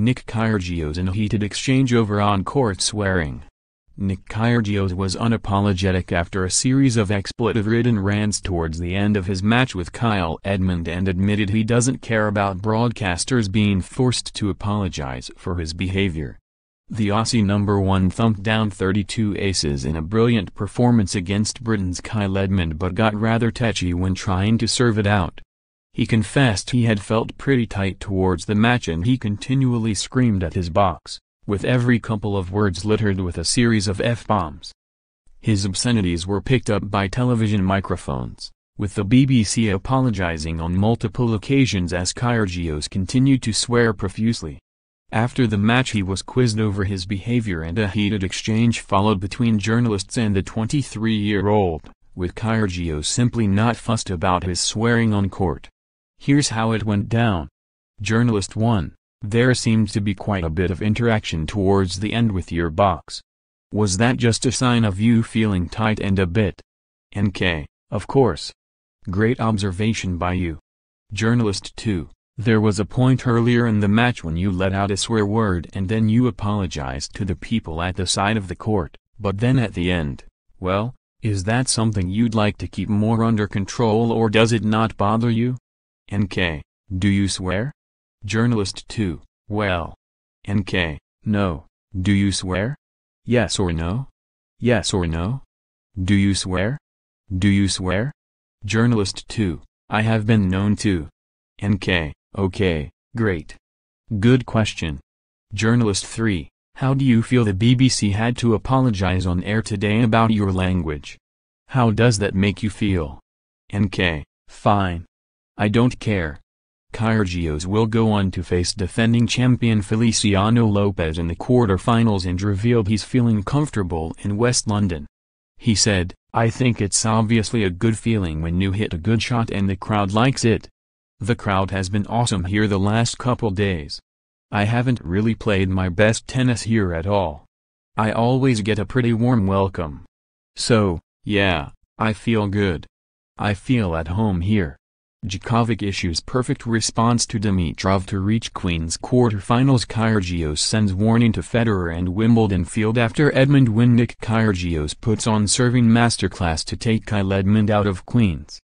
Nick Kyrgios in a heated exchange over on-court swearing. Nick Kyrgios was unapologetic after a series of expletive-ridden rants towards the end of his match with Kyle Edmund and admitted he doesn't care about broadcasters being forced to apologize for his behavior. The Aussie number one thumped down 32 aces in a brilliant performance against Britain's Kyle Edmund but got rather touchy when trying to serve it out. He confessed he had felt pretty tight towards the match and he continually screamed at his box, with every couple of words littered with a series of F-bombs. His obscenities were picked up by television microphones, with the BBC apologizing on multiple occasions as Kyrgios continued to swear profusely. After the match he was quizzed over his behavior and a heated exchange followed between journalists and the 23-year-old, with Kyrgios simply not fussed about his swearing on court. Here's how it went down. Journalist 1. There seemed to be quite a bit of interaction towards the end with your box. Was that just a sign of you feeling tight and a bit? NK. Of course. Great observation by you. Journalist 2. There was a point earlier in the match when you let out a swear word and then you apologized to the people at the side of the court, but then at the end, well, is that something you'd like to keep more under control or does it not bother you? NK, do you swear? Journalist 2, well. NK, no, do you swear? Yes or no? Yes or no? Do you swear? Do you swear? Journalist 2, I have been known to. NK, okay, great. Good question. Journalist 3, how do you feel the BBC had to apologize on air today about your language? How does that make you feel? NK, fine. I don't care. Kyrgios will go on to face defending champion Feliciano Lopez in the quarter-finals and revealed he's feeling comfortable in West London. He said, I think it's obviously a good feeling when you hit a good shot and the crowd likes it. The crowd has been awesome here the last couple days. I haven't really played my best tennis here at all. I always get a pretty warm welcome. So, yeah, I feel good. I feel at home here. Djokovic issues perfect response to Dimitrov to reach Queen's quarterfinals Kyrgios sends warning to Federer and Wimbledon field after Edmund Winnick Kyrgios puts on serving masterclass to take Kyle Edmund out of Queen's.